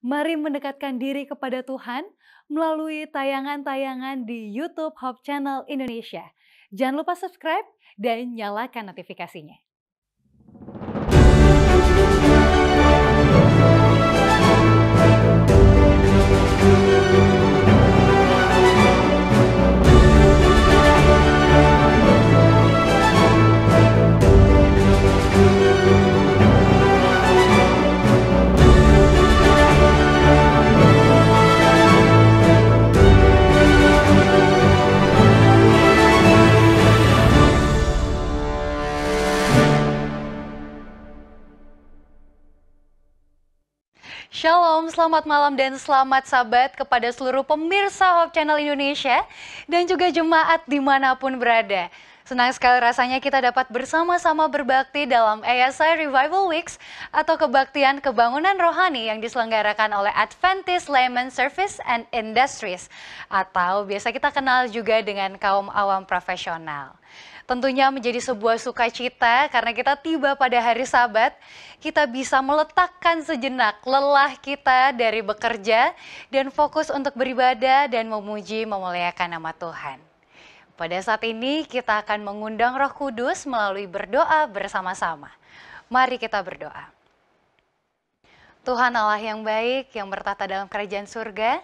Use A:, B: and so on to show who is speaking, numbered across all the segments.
A: Mari mendekatkan diri kepada Tuhan melalui tayangan-tayangan di YouTube Hope Channel Indonesia. Jangan lupa subscribe dan nyalakan notifikasinya. Shalom, selamat malam dan selamat sabat kepada seluruh pemirsa Hope Channel Indonesia dan juga jemaat dimanapun berada. Senang sekali rasanya kita dapat bersama-sama berbakti dalam ASI Revival Weeks atau kebaktian kebangunan rohani yang diselenggarakan oleh Adventist Layman Service and Industries atau biasa kita kenal juga dengan kaum awam profesional. Tentunya menjadi sebuah sukacita karena kita tiba pada hari Sabat, kita bisa meletakkan sejenak lelah kita dari bekerja dan fokus untuk beribadah dan memuji memuliakan nama Tuhan. Pada saat ini kita akan mengundang Roh Kudus melalui berdoa bersama-sama. Mari kita berdoa. Tuhan Allah yang baik, yang bertata dalam kerajaan surga,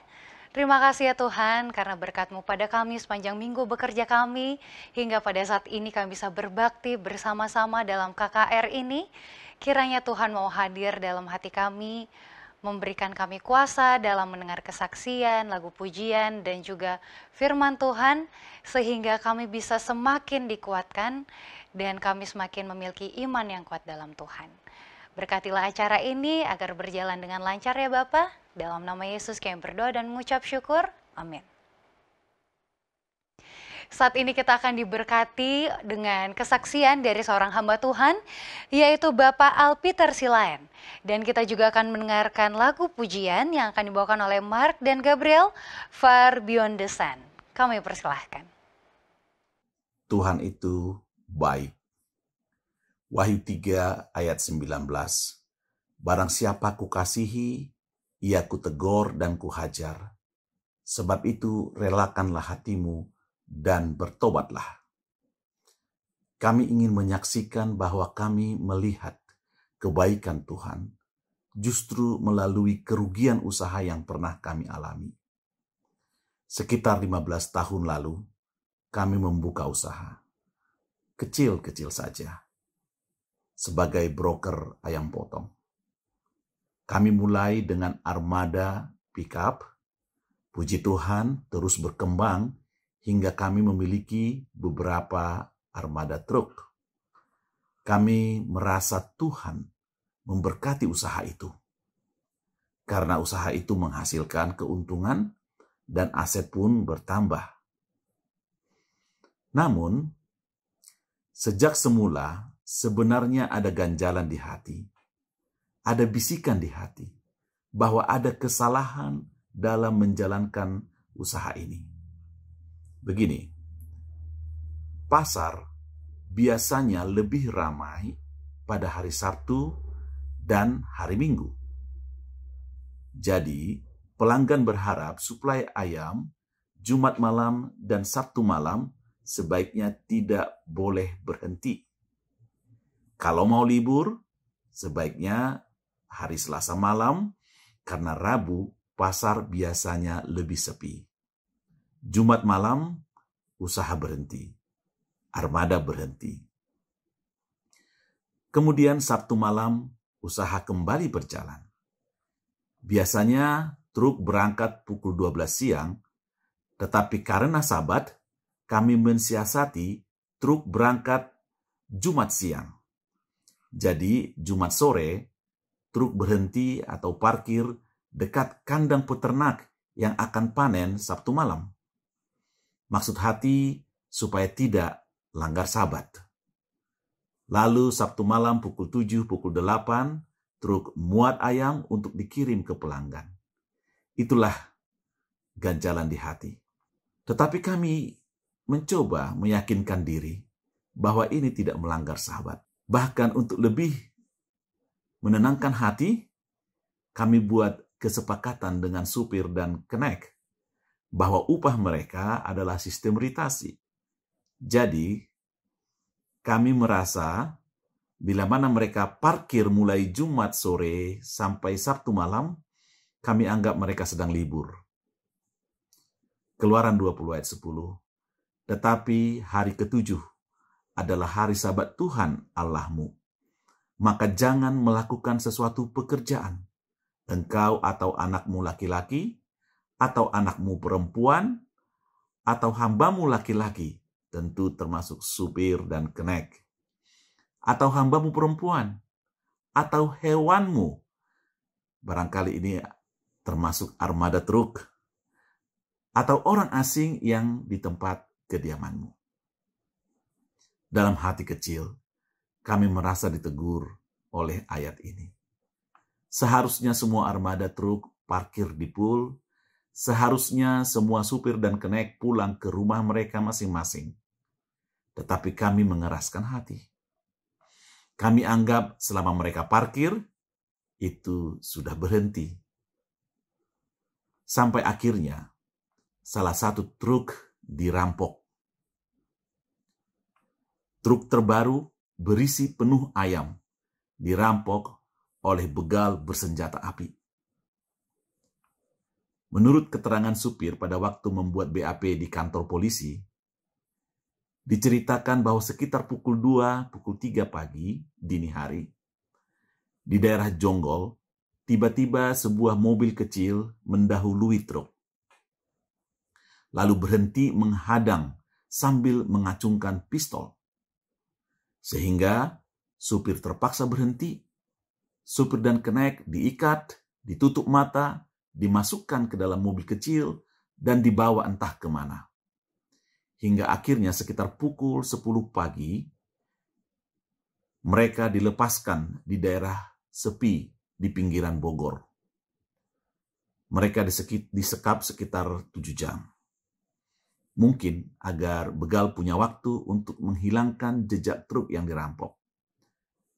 A: Terima kasih ya Tuhan karena berkatmu pada kami sepanjang minggu bekerja kami hingga pada saat ini kami bisa berbakti bersama-sama dalam KKR ini. Kiranya Tuhan mau hadir dalam hati kami, memberikan kami kuasa dalam mendengar kesaksian, lagu pujian, dan juga firman Tuhan sehingga kami bisa semakin dikuatkan dan kami semakin memiliki iman yang kuat dalam Tuhan. Berkatilah acara ini agar berjalan dengan lancar ya Bapak. Dalam nama Yesus kami berdoa dan mengucap syukur. Amin. Saat ini kita akan diberkati dengan kesaksian dari seorang hamba Tuhan, yaitu Bapak Alpiter Silaen. Dan kita juga akan mendengarkan lagu pujian yang akan dibawakan oleh Mark dan Gabriel, Far Beyond the Sun. Kami persilahkan.
B: Tuhan itu baik. Wahyu 3 ayat 19. Barang siapa kukasihi, ia kutegur dan kuhajar. Sebab itu relakanlah hatimu dan bertobatlah. Kami ingin menyaksikan bahwa kami melihat kebaikan Tuhan justru melalui kerugian usaha yang pernah kami alami. Sekitar 15 tahun lalu, kami membuka usaha. Kecil-kecil saja sebagai broker ayam potong. Kami mulai dengan armada pickup, puji Tuhan terus berkembang hingga kami memiliki beberapa armada truk. Kami merasa Tuhan memberkati usaha itu. Karena usaha itu menghasilkan keuntungan dan aset pun bertambah. Namun, sejak semula sebenarnya ada ganjalan di hati, ada bisikan di hati bahwa ada kesalahan dalam menjalankan usaha ini. Begini, pasar biasanya lebih ramai pada hari Sabtu dan hari Minggu. Jadi, pelanggan berharap suplai ayam Jumat malam dan Sabtu malam sebaiknya tidak boleh berhenti kalau mau libur, sebaiknya hari Selasa malam, karena Rabu pasar biasanya lebih sepi. Jumat malam, usaha berhenti. Armada berhenti. Kemudian Sabtu malam, usaha kembali berjalan. Biasanya truk berangkat pukul 12 siang, tetapi karena sabat, kami mensiasati truk berangkat Jumat siang jadi, Jumat sore, truk berhenti atau parkir dekat kandang peternak yang akan panen Sabtu malam. Maksud hati supaya tidak langgar sabat. Lalu Sabtu malam pukul 7, pukul 8, truk muat ayam untuk dikirim ke pelanggan. Itulah ganjalan di hati. Tetapi kami mencoba meyakinkan diri bahwa ini tidak melanggar sahabat. Bahkan untuk lebih menenangkan hati, kami buat kesepakatan dengan supir dan kenek bahwa upah mereka adalah sistem ritasi. Jadi, kami merasa bila mana mereka parkir mulai Jumat sore sampai Sabtu malam, kami anggap mereka sedang libur. Keluaran 20 ayat 10. Tetapi hari ketujuh adalah hari sabat Tuhan Allahmu. Maka jangan melakukan sesuatu pekerjaan. Engkau atau anakmu laki-laki, atau anakmu perempuan, atau hambamu laki-laki, tentu termasuk supir dan kenek, atau hambamu perempuan, atau hewanmu. Barangkali ini termasuk armada truk, atau orang asing yang di tempat kediamanmu dalam hati kecil, kami merasa ditegur oleh ayat ini. Seharusnya semua armada truk parkir di pool, seharusnya semua supir dan kenek pulang ke rumah mereka masing-masing. Tetapi kami mengeraskan hati. Kami anggap selama mereka parkir, itu sudah berhenti. Sampai akhirnya, salah satu truk dirampok Truk terbaru berisi penuh ayam dirampok oleh begal bersenjata api. Menurut keterangan supir pada waktu membuat BAP di kantor polisi, diceritakan bahwa sekitar pukul 2, pukul 3 pagi dini hari, di daerah Jonggol, tiba-tiba sebuah mobil kecil mendahului truk. Lalu berhenti menghadang sambil mengacungkan pistol. Sehingga supir terpaksa berhenti. Supir dan kenaik diikat, ditutup mata, dimasukkan ke dalam mobil kecil, dan dibawa entah kemana. Hingga akhirnya sekitar pukul 10 pagi, mereka dilepaskan di daerah sepi di pinggiran Bogor. Mereka disekap sekitar tujuh jam. Mungkin agar begal punya waktu untuk menghilangkan jejak truk yang dirampok.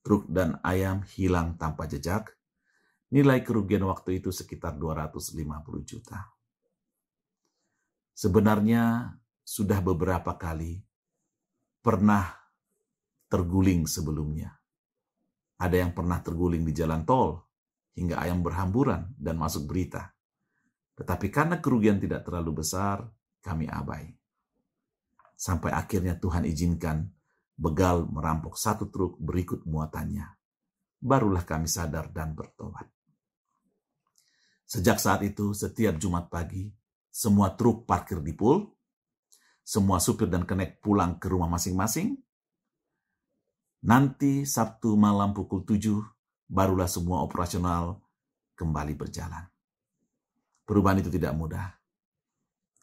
B: Truk dan ayam hilang tanpa jejak. Nilai kerugian waktu itu sekitar 250 juta. Sebenarnya sudah beberapa kali pernah terguling sebelumnya. Ada yang pernah terguling di jalan tol hingga ayam berhamburan dan masuk berita. Tetapi karena kerugian tidak terlalu besar, kami abai. Sampai akhirnya Tuhan izinkan begal merampok satu truk berikut muatannya. Barulah kami sadar dan bertobat. Sejak saat itu, setiap Jumat pagi, semua truk parkir di pool, semua supir dan kenek pulang ke rumah masing-masing. Nanti Sabtu malam pukul 7, barulah semua operasional kembali berjalan. Perubahan itu tidak mudah,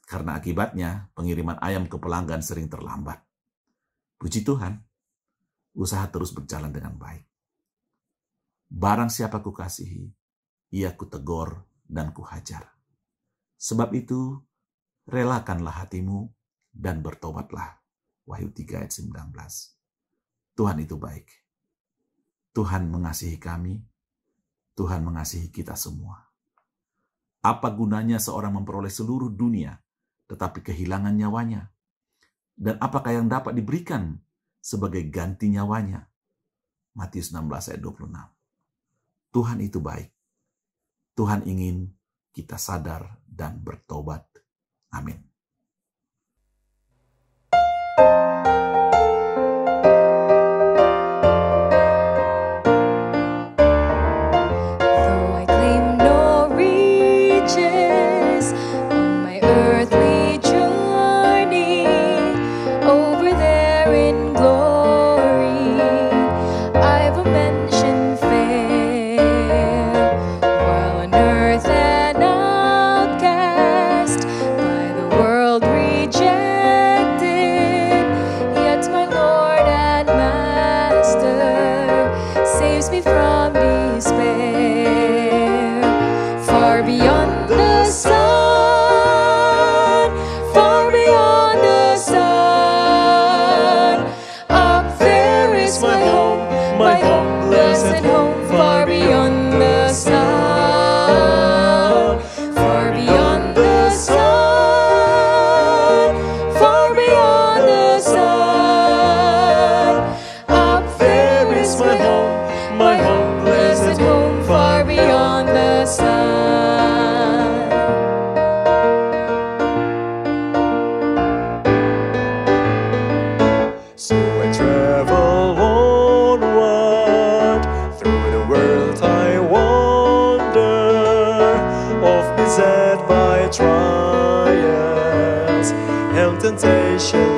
B: karena akibatnya pengiriman ayam ke pelanggan sering terlambat. Puji Tuhan, usaha terus berjalan dengan baik. Barang siapa kukasihi, ia kutegor dan kuhajar. Sebab itu, relakanlah hatimu dan bertobatlah. Wahyu 3 ayat 19. Tuhan itu baik. Tuhan mengasihi kami. Tuhan mengasihi kita semua. Apa gunanya seorang memperoleh seluruh dunia tetapi kehilangan nyawanya? Dan apakah yang dapat diberikan sebagai ganti nyawanya? Matius 16 ayat 26. Tuhan itu baik. Tuhan ingin kita sadar dan bertobat. Amin.
C: you.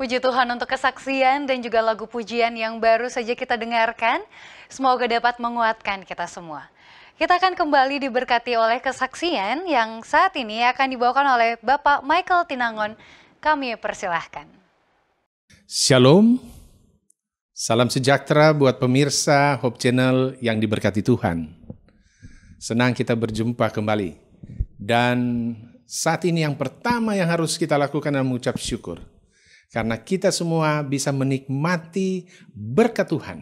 A: Puji Tuhan untuk kesaksian dan juga lagu pujian yang baru saja kita dengarkan. Semoga dapat menguatkan kita semua. Kita akan kembali diberkati oleh kesaksian yang saat ini akan dibawakan oleh Bapak Michael Tinangon. Kami persilahkan.
D: Shalom, salam sejahtera buat pemirsa Hope Channel yang diberkati Tuhan. Senang kita berjumpa kembali. Dan saat ini yang pertama yang harus kita lakukan adalah mengucap syukur karena kita semua bisa menikmati berkat Tuhan.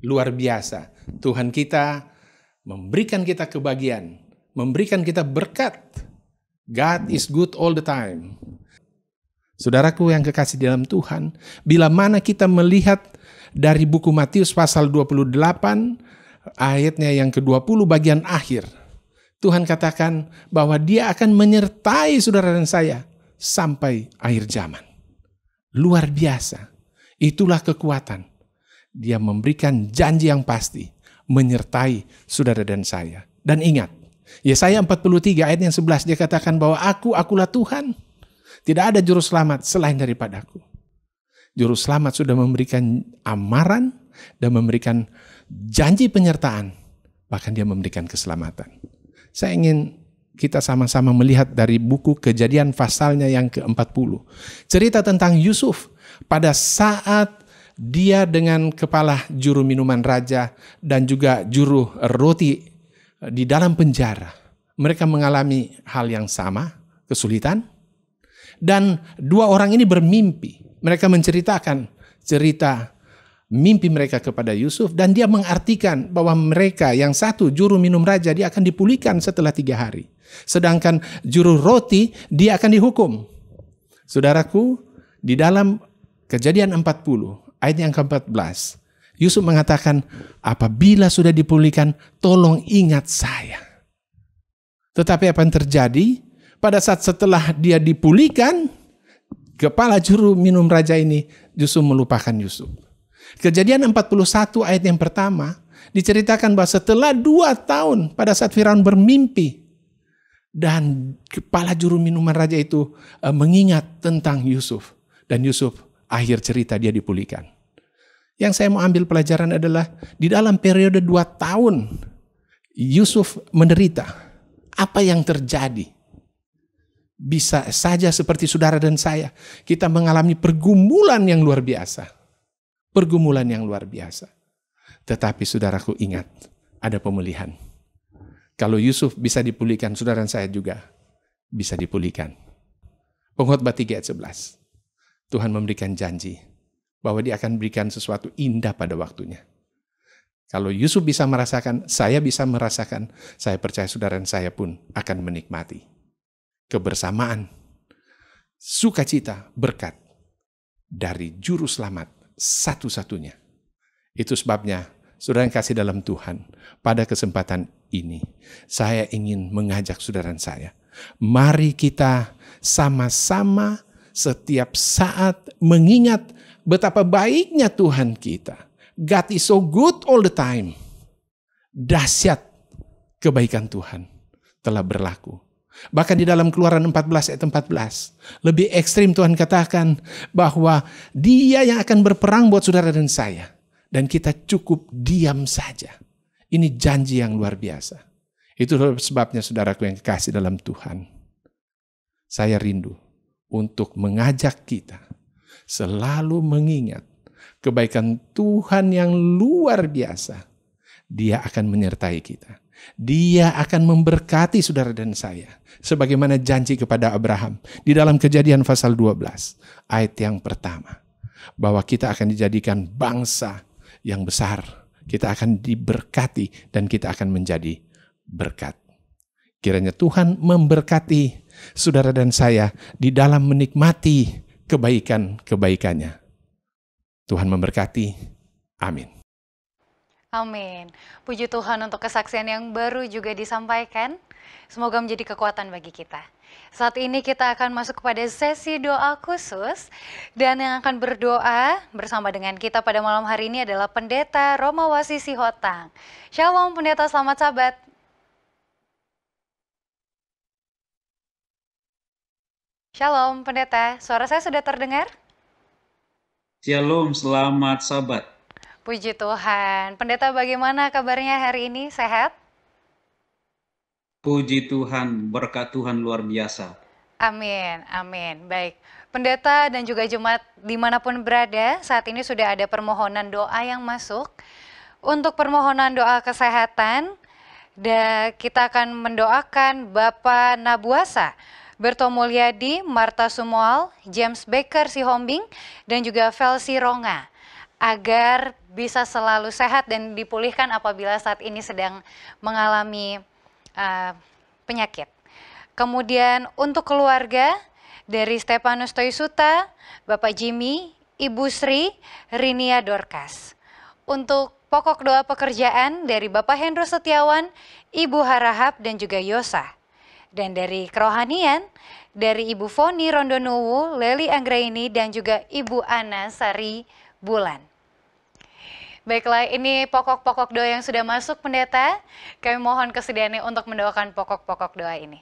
D: Luar biasa. Tuhan kita memberikan kita kebahagiaan, memberikan kita berkat. God is good all the time. Saudaraku yang kekasih dalam Tuhan, bila mana kita melihat dari buku Matius pasal 28 ayatnya yang ke-20 bagian akhir. Tuhan katakan bahwa dia akan menyertai saudara dan saya sampai akhir zaman. Luar biasa. Itulah kekuatan. Dia memberikan janji yang pasti, menyertai saudara dan saya. Dan ingat, Yesaya 43 ayat yang 11 dia katakan bahwa aku, akulah Tuhan. Tidak ada juru selamat selain daripada aku. Juru selamat sudah memberikan amaran dan memberikan janji penyertaan. Bahkan dia memberikan keselamatan. Saya ingin kita sama-sama melihat dari buku kejadian pasalnya yang ke-40. Cerita tentang Yusuf pada saat dia dengan kepala juru minuman raja dan juga juru roti di dalam penjara. Mereka mengalami hal yang sama, kesulitan. Dan dua orang ini bermimpi. Mereka menceritakan cerita mimpi mereka kepada Yusuf dan dia mengartikan bahwa mereka yang satu juru minum raja dia akan dipulihkan setelah tiga hari. Sedangkan juru roti dia akan dihukum. Saudaraku, di dalam kejadian 40 ayat yang ke-14 Yusuf mengatakan apabila sudah dipulihkan tolong ingat saya. Tetapi apa yang terjadi pada saat setelah dia dipulihkan kepala juru minum raja ini justru melupakan Yusuf. Kejadian 41 ayat yang pertama diceritakan bahwa setelah dua tahun pada saat Firaun bermimpi dan kepala juru minuman raja itu e, mengingat tentang Yusuf dan Yusuf akhir cerita dia dipulihkan. Yang saya mau ambil pelajaran adalah di dalam periode dua tahun Yusuf menderita. Apa yang terjadi? Bisa saja seperti saudara dan saya, kita mengalami pergumulan yang luar biasa Pergumulan yang luar biasa. Tetapi saudaraku ingat, ada pemulihan. Kalau Yusuf bisa dipulihkan, saudara saya juga bisa dipulihkan. Pengkhotbah 3 ayat 11. Tuhan memberikan janji bahwa dia akan berikan sesuatu indah pada waktunya. Kalau Yusuf bisa merasakan, saya bisa merasakan, saya percaya saudara saya pun akan menikmati kebersamaan, sukacita, berkat dari juru selamat satu-satunya. Itu sebabnya saudara yang kasih dalam Tuhan, pada kesempatan ini saya ingin mengajak saudara saya. Mari kita sama-sama setiap saat mengingat betapa baiknya Tuhan kita. God is so good all the time. Dahsyat kebaikan Tuhan telah berlaku Bahkan di dalam keluaran 14 ayat 14. Lebih ekstrim Tuhan katakan bahwa dia yang akan berperang buat saudara dan saya. Dan kita cukup diam saja. Ini janji yang luar biasa. Itu sebabnya saudaraku yang kekasih dalam Tuhan. Saya rindu untuk mengajak kita selalu mengingat kebaikan Tuhan yang luar biasa. Dia akan menyertai kita. Dia akan memberkati saudara dan saya. Sebagaimana janji kepada Abraham. Di dalam kejadian pasal 12. Ayat yang pertama. Bahwa kita akan dijadikan bangsa yang besar. Kita akan diberkati dan kita akan menjadi berkat. Kiranya Tuhan memberkati saudara dan saya di dalam menikmati kebaikan-kebaikannya. Tuhan memberkati. Amin.
A: Amin. Puji Tuhan untuk kesaksian yang baru juga disampaikan. Semoga menjadi kekuatan bagi kita. Saat ini kita akan masuk kepada sesi doa khusus dan yang akan berdoa bersama dengan kita pada malam hari ini adalah Pendeta Roma Wasisi Hotang. Shalom Pendeta, selamat sabat. Shalom Pendeta, suara saya sudah terdengar?
E: Shalom, selamat sabat.
A: Puji Tuhan. Pendeta bagaimana kabarnya hari ini? Sehat?
E: Puji Tuhan, berkat Tuhan luar biasa.
A: Amin, amin. Baik, pendeta dan juga jemaat dimanapun berada, saat ini sudah ada permohonan doa yang masuk. Untuk permohonan doa kesehatan, kita akan mendoakan Bapak Nabuasa, Berto Mulyadi, Marta Sumual, James Baker Sihombing, dan juga Felsi Ronga agar bisa selalu sehat dan dipulihkan apabila saat ini sedang mengalami uh, penyakit. Kemudian untuk keluarga dari Stepanus Toysuta, Bapak Jimmy, Ibu Sri, Rinia Dorkas. Untuk pokok doa pekerjaan dari Bapak Hendro Setiawan, Ibu Harahap dan juga Yosa. Dan dari kerohanian, dari Ibu Foni Rondonuwu, Leli Anggraini dan juga Ibu Ana Sari Bulan. Baiklah, ini pokok-pokok doa yang sudah masuk pendeta. Kami mohon kesediaannya untuk mendoakan pokok-pokok doa ini.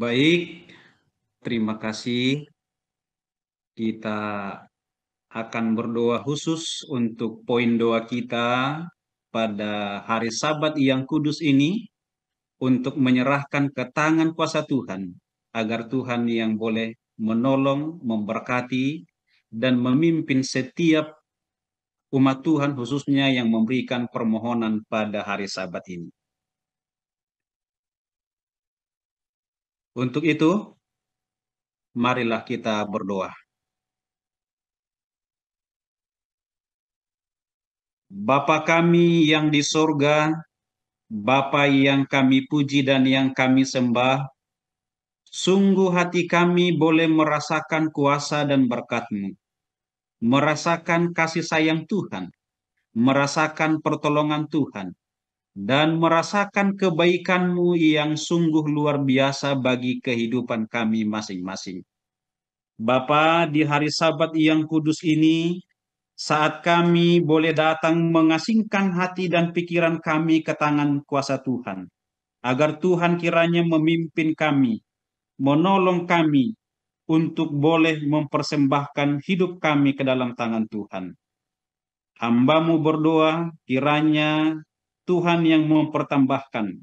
E: Baik, terima kasih. Kita akan berdoa khusus untuk poin doa kita pada hari Sabat yang kudus ini untuk menyerahkan ke tangan kuasa Tuhan agar Tuhan yang boleh menolong, memberkati, dan memimpin setiap umat Tuhan khususnya yang memberikan permohonan pada hari sabat ini. Untuk itu, marilah kita berdoa. Bapa kami yang di sorga, Bapa yang kami puji dan yang kami sembah, Sungguh hati kami boleh merasakan kuasa dan berkat-Mu, merasakan kasih sayang Tuhan, merasakan pertolongan Tuhan, dan merasakan kebaikan-Mu yang sungguh luar biasa bagi kehidupan kami masing-masing. Bapa, di hari Sabat yang kudus ini, saat kami boleh datang mengasingkan hati dan pikiran kami ke tangan kuasa Tuhan, agar Tuhan kiranya memimpin kami menolong kami untuk boleh mempersembahkan hidup kami ke dalam tangan Tuhan. Hambamu berdoa, kiranya Tuhan yang mempertambahkan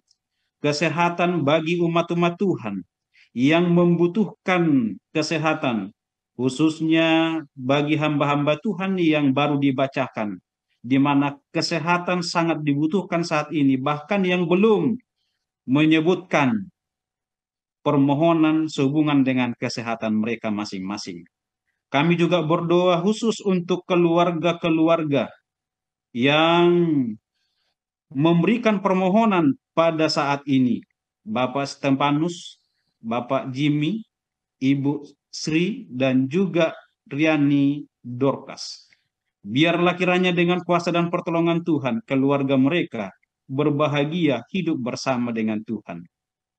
E: kesehatan bagi umat-umat Tuhan yang membutuhkan kesehatan, khususnya bagi hamba-hamba Tuhan yang baru dibacakan, di mana kesehatan sangat dibutuhkan saat ini, bahkan yang belum menyebutkan permohonan sehubungan dengan kesehatan mereka masing-masing. Kami juga berdoa khusus untuk keluarga-keluarga yang memberikan permohonan pada saat ini. Bapak Stempanus, Bapak Jimmy, Ibu Sri, dan juga Riani Dorcas. Biarlah kiranya dengan kuasa dan pertolongan Tuhan, keluarga mereka berbahagia hidup bersama dengan Tuhan.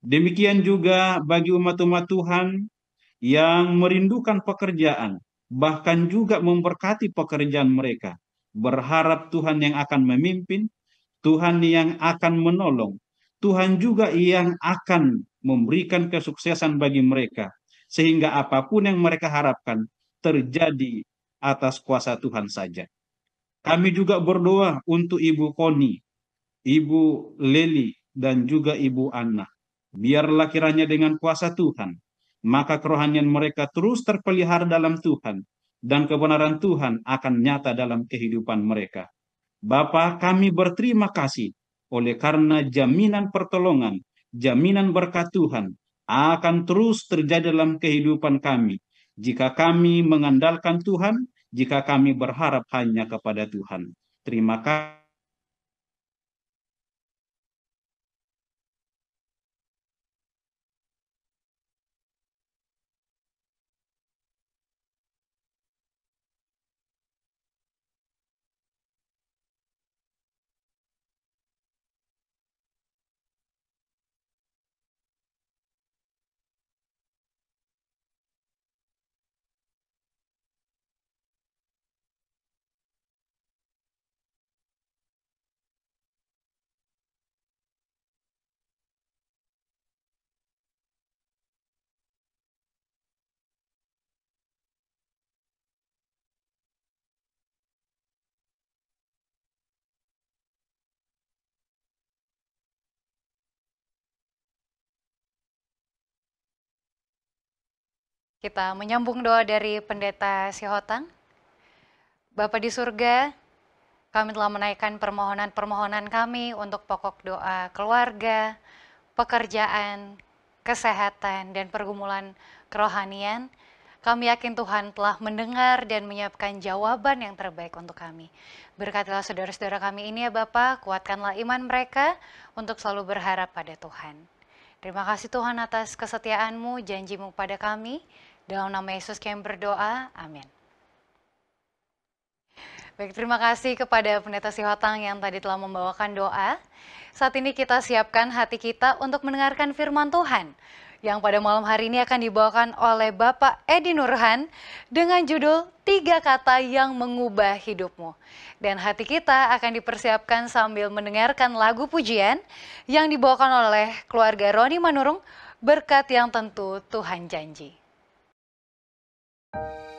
E: Demikian juga bagi umat-umat Tuhan yang merindukan pekerjaan, bahkan juga memberkati pekerjaan mereka. Berharap Tuhan yang akan memimpin, Tuhan yang akan menolong, Tuhan juga yang akan memberikan kesuksesan bagi mereka. Sehingga apapun yang mereka harapkan terjadi atas kuasa Tuhan saja. Kami juga berdoa untuk Ibu Koni, Ibu Leli, dan juga Ibu Anna Biarlah kiranya dengan kuasa Tuhan, maka kerohanian mereka terus terpelihara dalam Tuhan, dan kebenaran Tuhan akan nyata dalam kehidupan mereka. Bapa, kami berterima kasih oleh karena jaminan pertolongan, jaminan berkat Tuhan akan terus terjadi dalam kehidupan kami jika kami mengandalkan Tuhan, jika kami berharap hanya kepada Tuhan. Terima kasih.
A: Kita menyambung doa dari Pendeta Sihotang. Bapa di surga, kami telah menaikkan permohonan-permohonan kami untuk pokok doa keluarga, pekerjaan, kesehatan, dan pergumulan kerohanian. Kami yakin Tuhan telah mendengar dan menyiapkan jawaban yang terbaik untuk kami. Berkatilah saudara-saudara kami ini ya Bapak, kuatkanlah iman mereka untuk selalu berharap pada Tuhan. Terima kasih Tuhan atas kesetiaanmu, janjimu pada kami. Dalam nama Yesus kami berdoa, amin. Baik, terima kasih kepada Pendeta Sihotang yang tadi telah membawakan doa. Saat ini kita siapkan hati kita untuk mendengarkan firman Tuhan yang pada malam hari ini akan dibawakan oleh Bapak Edi Nurhan dengan judul Tiga Kata Yang Mengubah Hidupmu. Dan hati kita akan dipersiapkan sambil mendengarkan lagu pujian yang dibawakan oleh keluarga Roni Manurung, Berkat yang Tentu Tuhan Janji. you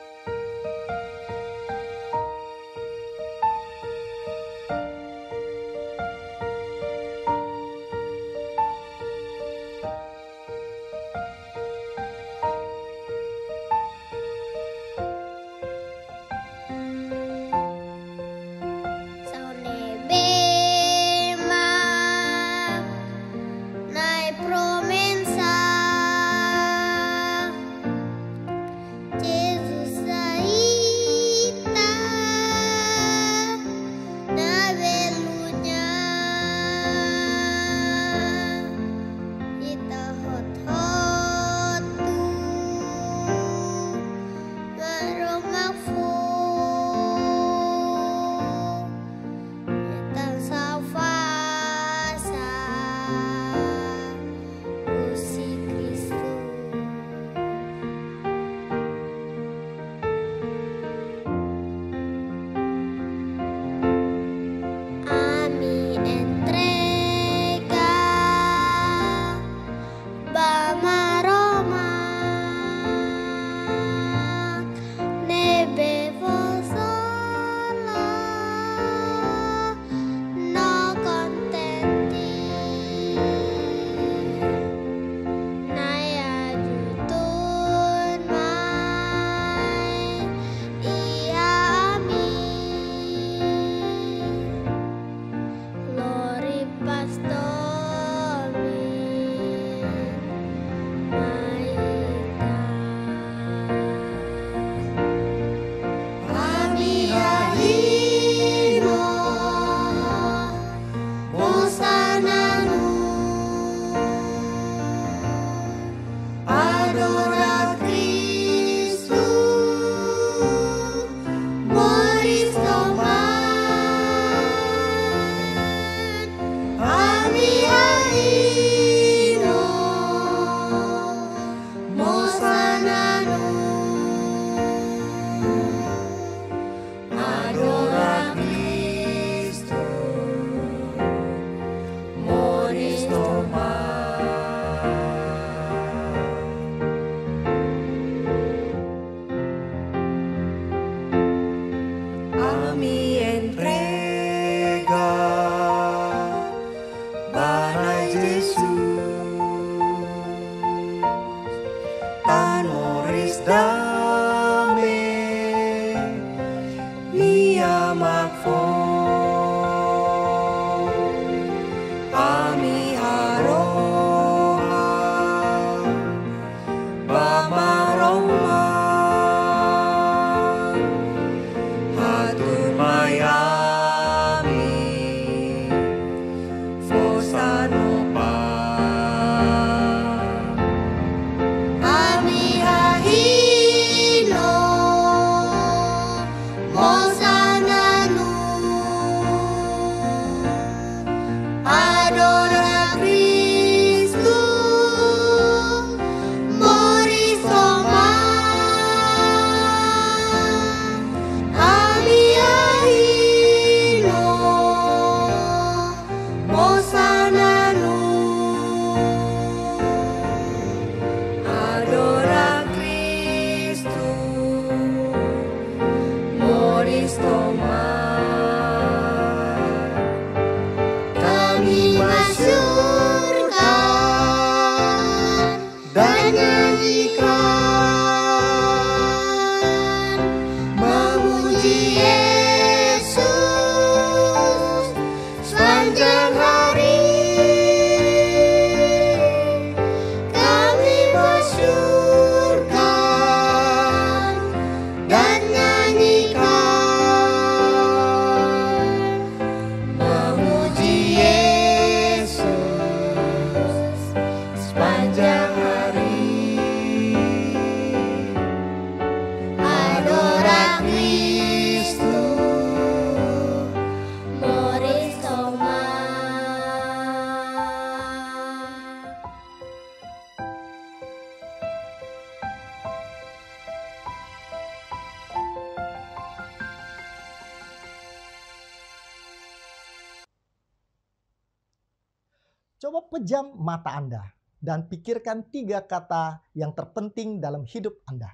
F: jam mata Anda dan pikirkan tiga kata yang terpenting dalam hidup Anda.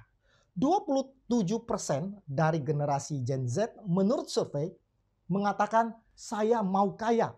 F: 27% dari generasi Gen Z menurut survei mengatakan saya mau kaya,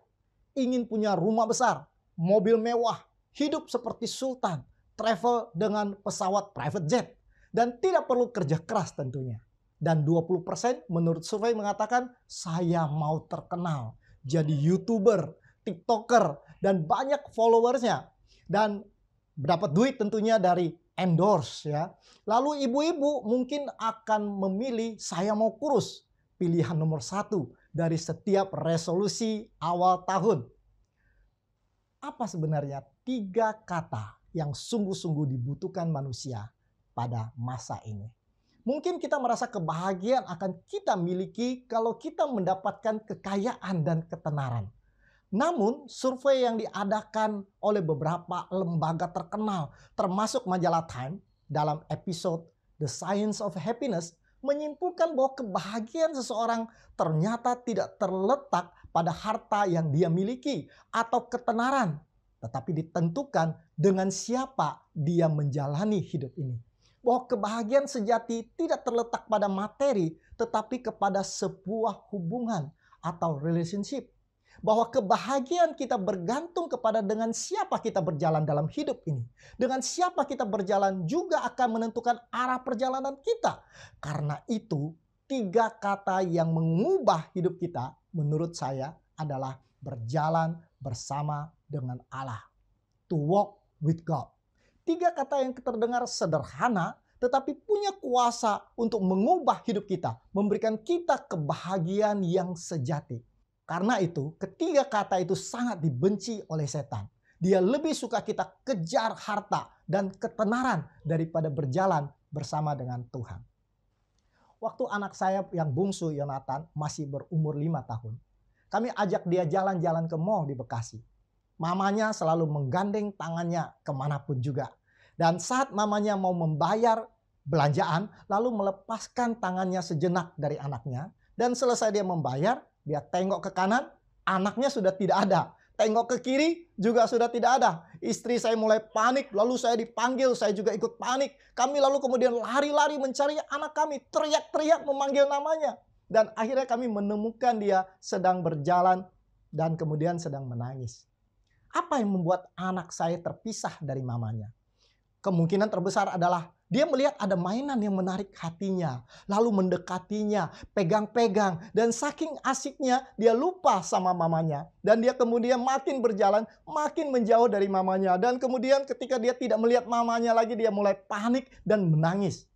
F: ingin punya rumah besar, mobil mewah, hidup seperti sultan, travel dengan pesawat private jet, dan tidak perlu kerja keras tentunya. Dan 20% menurut survei mengatakan saya mau terkenal, jadi youtuber, tiktoker, dan banyak followersnya dan dapat duit tentunya dari endorse ya. Lalu ibu-ibu mungkin akan memilih saya mau kurus pilihan nomor satu dari setiap resolusi awal tahun. Apa sebenarnya tiga kata yang sungguh-sungguh dibutuhkan manusia pada masa ini? Mungkin kita merasa kebahagiaan akan kita miliki kalau kita mendapatkan kekayaan dan ketenaran. Namun, survei yang diadakan oleh beberapa lembaga terkenal, termasuk majalah Time, dalam episode The Science of Happiness, menyimpulkan bahwa kebahagiaan seseorang ternyata tidak terletak pada harta yang dia miliki atau ketenaran, tetapi ditentukan dengan siapa dia menjalani hidup ini. Bahwa kebahagiaan sejati tidak terletak pada materi, tetapi kepada sebuah hubungan atau relationship bahwa kebahagiaan kita bergantung kepada dengan siapa kita berjalan dalam hidup ini. Dengan siapa kita berjalan juga akan menentukan arah perjalanan kita. Karena itu, tiga kata yang mengubah hidup kita menurut saya adalah berjalan bersama dengan Allah. To walk with God. Tiga kata yang terdengar sederhana tetapi punya kuasa untuk mengubah hidup kita, memberikan kita kebahagiaan yang sejati. Karena itu, ketiga kata itu sangat dibenci oleh setan. Dia lebih suka kita kejar harta dan ketenaran daripada berjalan bersama dengan Tuhan. Waktu anak saya yang bungsu Yonatan masih berumur lima tahun, kami ajak dia jalan-jalan ke mall di Bekasi. Mamanya selalu menggandeng tangannya kemanapun juga. Dan saat mamanya mau membayar belanjaan, lalu melepaskan tangannya sejenak dari anaknya, dan selesai dia membayar, dia tengok ke kanan, anaknya sudah tidak ada. Tengok ke kiri juga sudah tidak ada. Istri saya mulai panik, lalu saya dipanggil, saya juga ikut panik. Kami lalu kemudian lari-lari mencari anak kami, teriak-teriak memanggil namanya. Dan akhirnya kami menemukan dia sedang berjalan dan kemudian sedang menangis. Apa yang membuat anak saya terpisah dari mamanya? Kemungkinan terbesar adalah dia melihat ada mainan yang menarik hatinya, lalu mendekatinya, pegang-pegang, dan saking asiknya dia lupa sama mamanya. Dan dia kemudian makin berjalan, makin menjauh dari mamanya. Dan kemudian ketika dia tidak melihat mamanya lagi, dia mulai panik dan menangis.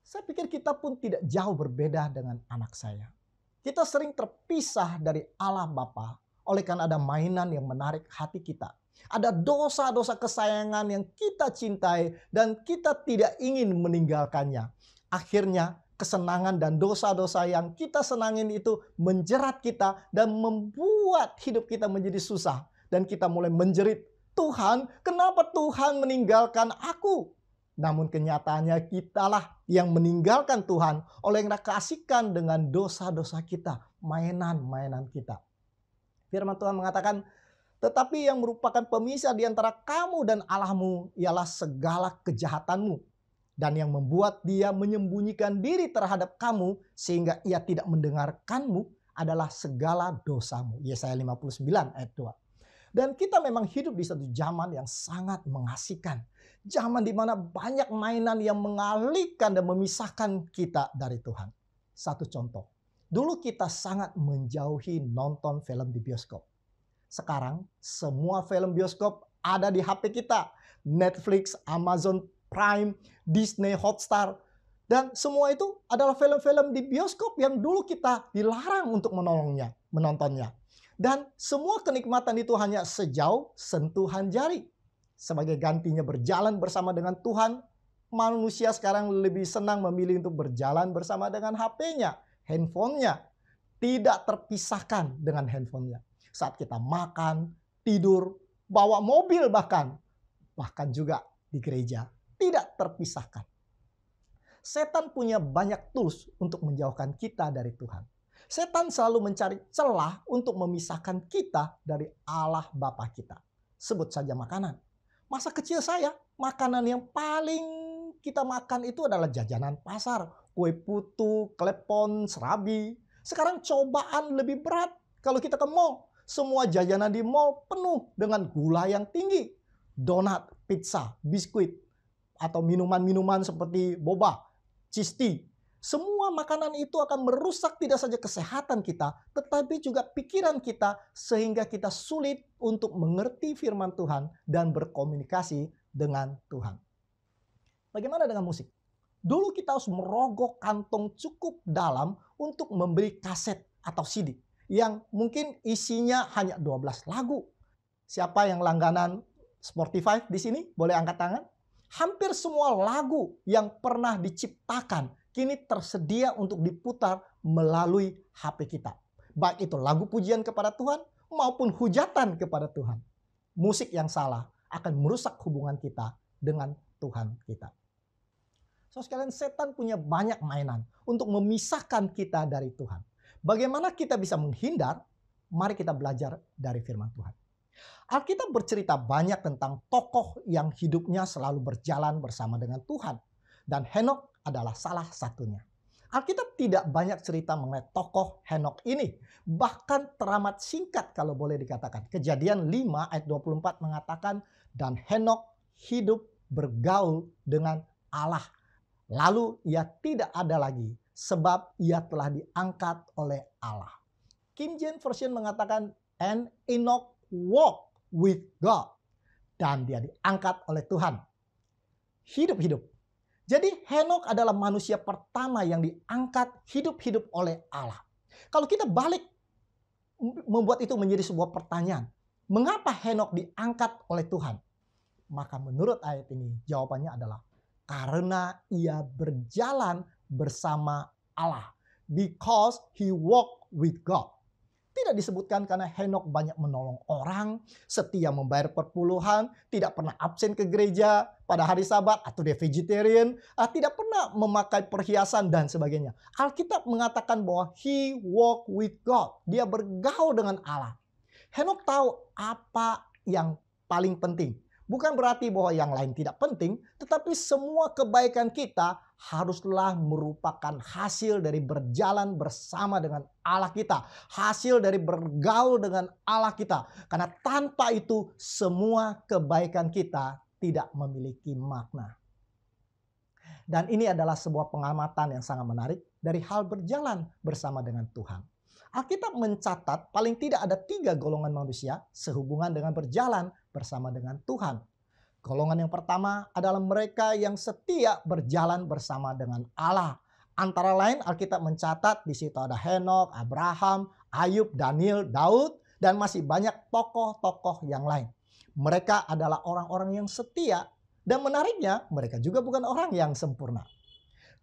F: Saya pikir kita pun tidak jauh berbeda dengan anak saya. Kita sering terpisah dari Allah Bapa oleh karena ada mainan yang menarik hati kita ada dosa-dosa kesayangan yang kita cintai dan kita tidak ingin meninggalkannya. Akhirnya kesenangan dan dosa-dosa yang kita senangin itu menjerat kita dan membuat hidup kita menjadi susah. Dan kita mulai menjerit, Tuhan kenapa Tuhan meninggalkan aku? Namun kenyataannya kitalah yang meninggalkan Tuhan oleh yang kasihkan dengan dosa-dosa kita, mainan-mainan kita. Firman Tuhan mengatakan, tetapi yang merupakan pemisah di antara kamu dan Allahmu ialah segala kejahatanmu dan yang membuat dia menyembunyikan diri terhadap kamu sehingga ia tidak mendengarkanmu adalah segala dosamu. Yesaya 59 ayat 2. Dan kita memang hidup di satu zaman yang sangat mengasihkan. Zaman di mana banyak mainan yang mengalihkan dan memisahkan kita dari Tuhan. Satu contoh. Dulu kita sangat menjauhi nonton film di bioskop sekarang semua film bioskop ada di HP kita. Netflix, Amazon Prime, Disney Hotstar, dan semua itu adalah film-film di bioskop yang dulu kita dilarang untuk menolongnya, menontonnya. Dan semua kenikmatan itu hanya sejauh sentuhan jari. Sebagai gantinya berjalan bersama dengan Tuhan, manusia sekarang lebih senang memilih untuk berjalan bersama dengan HP-nya, handphonenya. Tidak terpisahkan dengan handphonenya saat kita makan, tidur, bawa mobil bahkan, bahkan juga di gereja, tidak terpisahkan. Setan punya banyak tools untuk menjauhkan kita dari Tuhan. Setan selalu mencari celah untuk memisahkan kita dari Allah Bapa kita. Sebut saja makanan. Masa kecil saya, makanan yang paling kita makan itu adalah jajanan pasar. Kue putu, klepon, serabi. Sekarang cobaan lebih berat kalau kita ke mall. Semua jajanan di mall penuh dengan gula yang tinggi. Donat, pizza, biskuit, atau minuman-minuman seperti boba, cheese Semua makanan itu akan merusak tidak saja kesehatan kita, tetapi juga pikiran kita sehingga kita sulit untuk mengerti firman Tuhan dan berkomunikasi dengan Tuhan. Bagaimana dengan musik? Dulu kita harus merogoh kantong cukup dalam untuk membeli kaset atau CD yang mungkin isinya hanya 12 lagu. Siapa yang langganan Spotify di sini boleh angkat tangan? Hampir semua lagu yang pernah diciptakan kini tersedia untuk diputar melalui HP kita. Baik itu lagu pujian kepada Tuhan maupun hujatan kepada Tuhan. Musik yang salah akan merusak hubungan kita dengan Tuhan kita. So sekalian setan punya banyak mainan untuk memisahkan kita dari Tuhan. Bagaimana kita bisa menghindar? Mari kita belajar dari firman Tuhan. Alkitab bercerita banyak tentang tokoh yang hidupnya selalu berjalan bersama dengan Tuhan. Dan Henok adalah salah satunya. Alkitab tidak banyak cerita mengenai tokoh Henok ini. Bahkan teramat singkat kalau boleh dikatakan. Kejadian 5 ayat 24 mengatakan, Dan Henok hidup bergaul dengan Allah. Lalu ia tidak ada lagi sebab ia telah diangkat oleh Allah. King James Version mengatakan, And Enoch walk with God. Dan dia diangkat oleh Tuhan. Hidup-hidup. Jadi Henok adalah manusia pertama yang diangkat hidup-hidup oleh Allah. Kalau kita balik membuat itu menjadi sebuah pertanyaan. Mengapa Henok diangkat oleh Tuhan? Maka menurut ayat ini jawabannya adalah karena ia berjalan bersama Allah. Because he walk with God. Tidak disebutkan karena Henok banyak menolong orang, setia membayar perpuluhan, tidak pernah absen ke gereja pada hari sabat atau dia vegetarian, ah, tidak pernah memakai perhiasan dan sebagainya. Alkitab mengatakan bahwa he walk with God. Dia bergaul dengan Allah. Henok tahu apa yang paling penting Bukan berarti bahwa yang lain tidak penting, tetapi semua kebaikan kita haruslah merupakan hasil dari berjalan bersama dengan Allah kita, hasil dari bergaul dengan Allah kita. Karena tanpa itu semua kebaikan kita tidak memiliki makna. Dan ini adalah sebuah pengamatan yang sangat menarik dari hal berjalan bersama dengan Tuhan. Alkitab mencatat paling tidak ada tiga golongan manusia sehubungan dengan berjalan bersama dengan Tuhan. Golongan yang pertama adalah mereka yang setia berjalan bersama dengan Allah. Antara lain Alkitab mencatat di situ ada Henok, Abraham, Ayub, Daniel, Daud, dan masih banyak tokoh-tokoh yang lain. Mereka adalah orang-orang yang setia dan menariknya mereka juga bukan orang yang sempurna.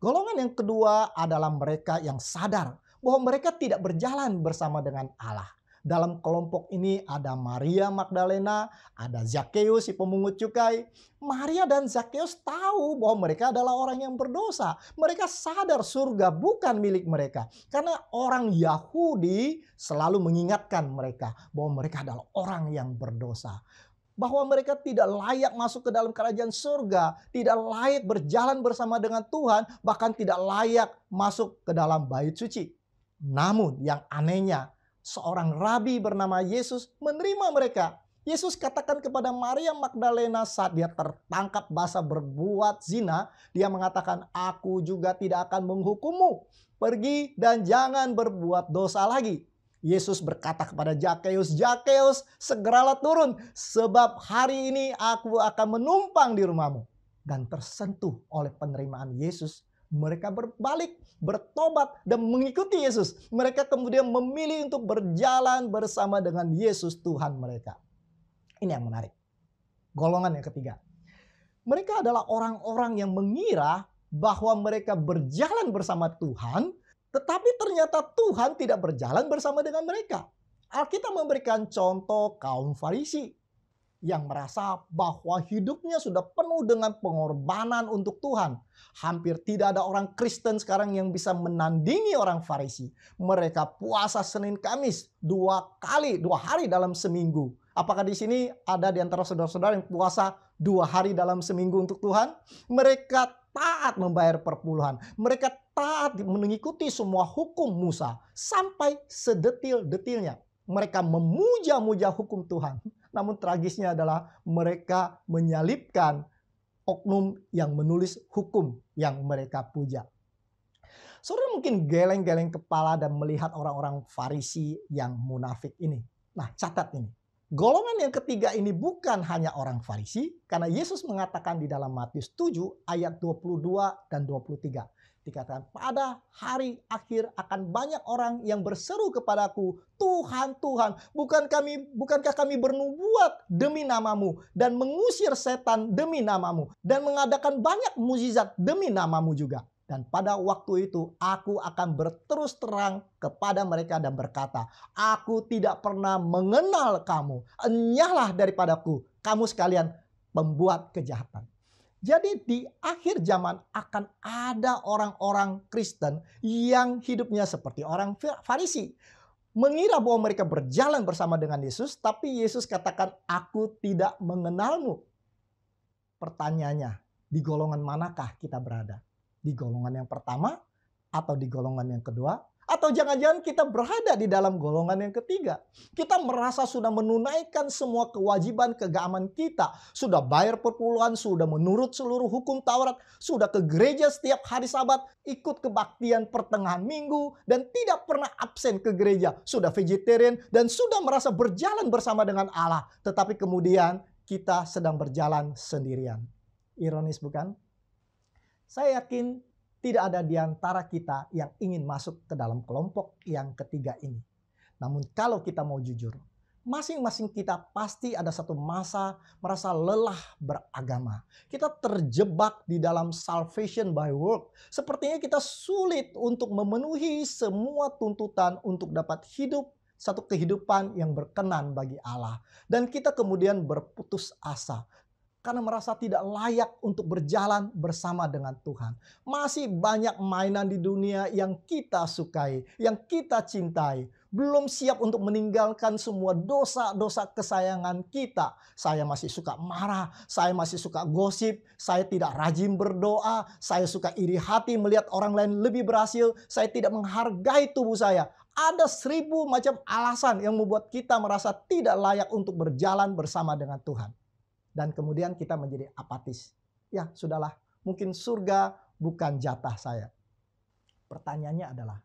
F: Golongan yang kedua adalah mereka yang sadar bahwa mereka tidak berjalan bersama dengan Allah. Dalam kelompok ini ada Maria Magdalena, ada Zakheus si pemungut cukai. Maria dan Zakheus tahu bahwa mereka adalah orang yang berdosa. Mereka sadar surga bukan milik mereka. Karena orang Yahudi selalu mengingatkan mereka bahwa mereka adalah orang yang berdosa bahwa mereka tidak layak masuk ke dalam kerajaan surga, tidak layak berjalan bersama dengan Tuhan, bahkan tidak layak masuk ke dalam bait suci. Namun yang anehnya seorang rabi bernama Yesus menerima mereka. Yesus katakan kepada Maria Magdalena saat dia tertangkap basah berbuat zina, dia mengatakan, "Aku juga tidak akan menghukummu. Pergi dan jangan berbuat dosa lagi." Yesus berkata kepada Jakeus, "Jakeus, segeralah turun sebab hari ini aku akan menumpang di rumahmu." Dan tersentuh oleh penerimaan Yesus, mereka berbalik bertobat dan mengikuti Yesus. Mereka kemudian memilih untuk berjalan bersama dengan Yesus Tuhan mereka. Ini yang menarik. Golongan yang ketiga. Mereka adalah orang-orang yang mengira bahwa mereka berjalan bersama Tuhan, tetapi ternyata Tuhan tidak berjalan bersama dengan mereka. Alkitab memberikan contoh kaum Farisi yang merasa bahwa hidupnya sudah penuh dengan pengorbanan untuk Tuhan. Hampir tidak ada orang Kristen sekarang yang bisa menandingi orang Farisi. Mereka puasa Senin Kamis dua kali, dua hari dalam seminggu. Apakah di sini ada di antara saudara-saudara yang puasa dua hari dalam seminggu untuk Tuhan? Mereka taat membayar perpuluhan. Mereka taat mengikuti semua hukum Musa sampai sedetil-detilnya. Mereka memuja-muja hukum Tuhan namun tragisnya adalah mereka menyalipkan oknum yang menulis hukum yang mereka puja. Saudara mungkin geleng-geleng kepala dan melihat orang-orang Farisi yang munafik ini. Nah, catat ini. Golongan yang ketiga ini bukan hanya orang Farisi karena Yesus mengatakan di dalam Matius 7 ayat 22 dan 23. Dikatakan pada hari akhir akan banyak orang yang berseru kepadaku, Tuhan, Tuhan, bukan kami, bukankah kami bernubuat demi namamu dan mengusir setan demi namamu dan mengadakan banyak mujizat demi namamu juga. Dan pada waktu itu aku akan berterus terang kepada mereka dan berkata, Aku tidak pernah mengenal kamu, enyahlah daripadaku, kamu sekalian pembuat kejahatan. Jadi di akhir zaman akan ada orang-orang Kristen yang hidupnya seperti orang Farisi. Mengira bahwa mereka berjalan bersama dengan Yesus, tapi Yesus katakan, aku tidak mengenalmu. Pertanyaannya, di golongan manakah kita berada? Di golongan yang pertama atau di golongan yang kedua atau jangan-jangan kita berada di dalam golongan yang ketiga. Kita merasa sudah menunaikan semua kewajiban keagamaan kita. Sudah bayar perpuluhan, sudah menurut seluruh hukum Taurat, sudah ke gereja setiap hari sabat, ikut kebaktian pertengahan minggu, dan tidak pernah absen ke gereja. Sudah vegetarian dan sudah merasa berjalan bersama dengan Allah. Tetapi kemudian kita sedang berjalan sendirian. Ironis bukan? Saya yakin tidak ada di antara kita yang ingin masuk ke dalam kelompok yang ketiga ini. Namun kalau kita mau jujur, masing-masing kita pasti ada satu masa merasa lelah beragama. Kita terjebak di dalam salvation by work. Sepertinya kita sulit untuk memenuhi semua tuntutan untuk dapat hidup satu kehidupan yang berkenan bagi Allah. Dan kita kemudian berputus asa karena merasa tidak layak untuk berjalan bersama dengan Tuhan. Masih banyak mainan di dunia yang kita sukai, yang kita cintai. Belum siap untuk meninggalkan semua dosa-dosa kesayangan kita. Saya masih suka marah, saya masih suka gosip, saya tidak rajin berdoa, saya suka iri hati melihat orang lain lebih berhasil, saya tidak menghargai tubuh saya ada seribu macam alasan yang membuat kita merasa tidak layak untuk berjalan bersama dengan Tuhan dan kemudian kita menjadi apatis. Ya, sudahlah, mungkin surga bukan jatah saya. Pertanyaannya adalah,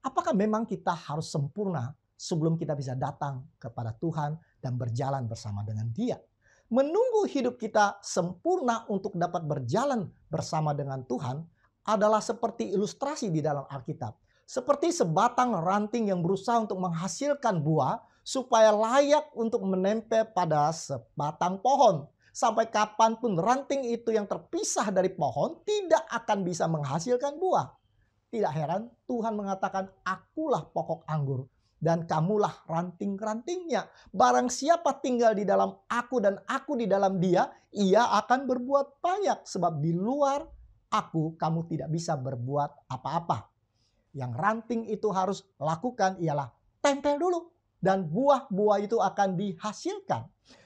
F: apakah memang kita harus sempurna sebelum kita bisa datang kepada Tuhan dan berjalan bersama dengan Dia? Menunggu hidup kita sempurna untuk dapat berjalan bersama dengan Tuhan adalah seperti ilustrasi di dalam Alkitab. Seperti sebatang ranting yang berusaha untuk menghasilkan buah supaya layak untuk menempel pada sebatang pohon. Sampai kapanpun ranting itu yang terpisah dari pohon tidak akan bisa menghasilkan buah. Tidak heran Tuhan mengatakan akulah pokok anggur dan kamulah ranting-rantingnya. Barang siapa tinggal di dalam aku dan aku di dalam dia, ia akan berbuat banyak. Sebab di luar aku kamu tidak bisa berbuat apa-apa. Yang ranting itu harus lakukan ialah tempel dulu. Dan buah-buah itu akan dihasilkan.